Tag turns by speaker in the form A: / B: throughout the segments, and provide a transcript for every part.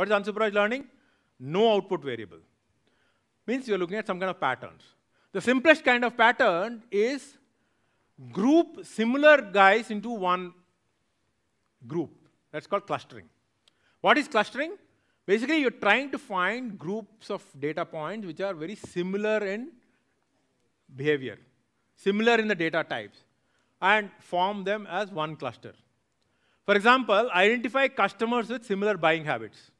A: What is unsupervised learning? No output variable. Means you're looking at some kind of patterns. The simplest kind of pattern is group similar guys into one group. That's called clustering. What is clustering? Basically, you're trying to find groups of data points which are very similar in behavior, similar in the data types, and form them as one cluster. For example, identify customers with similar buying habits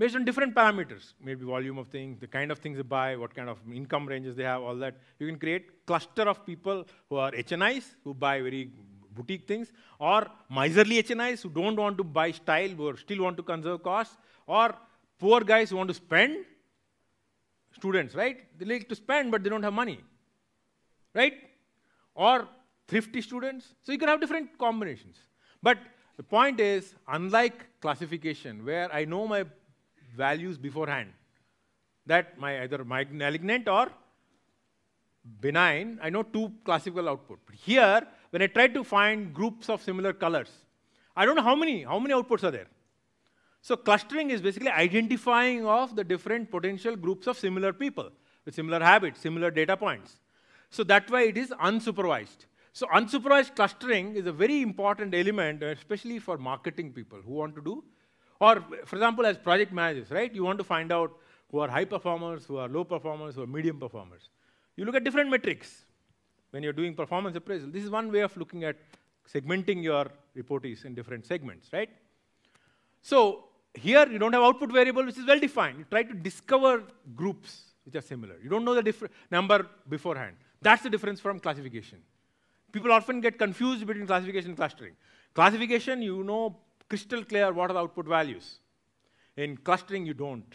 A: based on different parameters, maybe volume of things, the kind of things they buy, what kind of income ranges they have, all that. You can create cluster of people who are HNIs, who buy very boutique things, or miserly HNIs who don't want to buy style, who still want to conserve costs, or poor guys who want to spend, students, right? They like to spend, but they don't have money, right? Or thrifty students. So you can have different combinations. But the point is, unlike classification, where I know my values beforehand that my either malignant or benign, I know two classical output. But here, when I try to find groups of similar colors, I don't know how many, how many outputs are there. So clustering is basically identifying of the different potential groups of similar people with similar habits, similar data points. So that's why it is unsupervised. So unsupervised clustering is a very important element, especially for marketing people who want to do or, for example, as project managers, right? You want to find out who are high performers, who are low performers, who are medium performers. You look at different metrics when you're doing performance appraisal. This is one way of looking at segmenting your reportees in different segments, right? So here you don't have output variable, which is well defined. You try to discover groups which are similar. You don't know the different number beforehand. That's the difference from classification. People often get confused between classification and clustering. Classification, you know crystal clear what are the output values. In clustering, you don't.